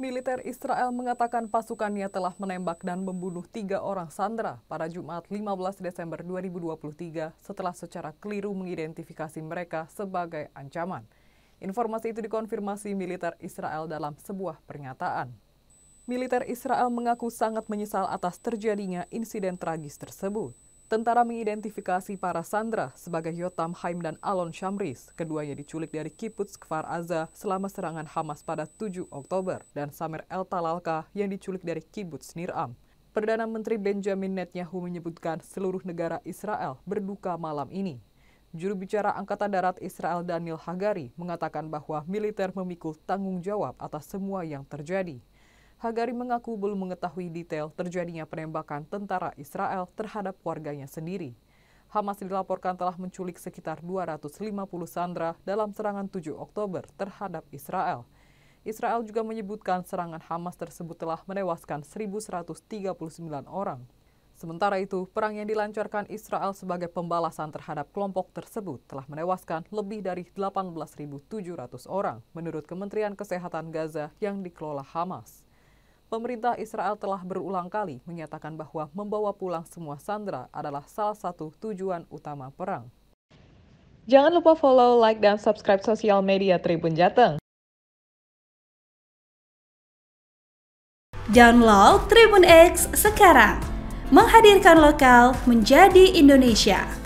Militer Israel mengatakan pasukannya telah menembak dan membunuh tiga orang sandera pada Jumat 15 Desember 2023 setelah secara keliru mengidentifikasi mereka sebagai ancaman. Informasi itu dikonfirmasi militer Israel dalam sebuah pernyataan. Militer Israel mengaku sangat menyesal atas terjadinya insiden tragis tersebut. Tentara mengidentifikasi para sandra sebagai Yotam Haim dan Alon Shamris. Keduanya diculik dari Kibbutz Kfar Aza selama serangan Hamas pada 7 Oktober dan Samer El Talalka yang diculik dari Kibbutz Niram. Perdana Menteri Benjamin Netanyahu menyebutkan seluruh negara Israel berduka malam ini. Juru bicara Angkatan Darat Israel Daniel Hagari mengatakan bahwa militer memikul tanggung jawab atas semua yang terjadi. Hagari mengaku belum mengetahui detail terjadinya penembakan tentara Israel terhadap warganya sendiri. Hamas dilaporkan telah menculik sekitar 250 sandra dalam serangan 7 Oktober terhadap Israel. Israel juga menyebutkan serangan Hamas tersebut telah menewaskan 1.139 orang. Sementara itu, perang yang dilancarkan Israel sebagai pembalasan terhadap kelompok tersebut telah menewaskan lebih dari 18.700 orang, menurut Kementerian Kesehatan Gaza yang dikelola Hamas pemerintah Israel telah berulang kali menyatakan bahwa membawa pulang semua sandera adalah salah satu tujuan utama perang. Jangan lupa follow, like, dan subscribe sosial media Tribun Jateng. Download Tribun X sekarang. Menghadirkan lokal menjadi Indonesia.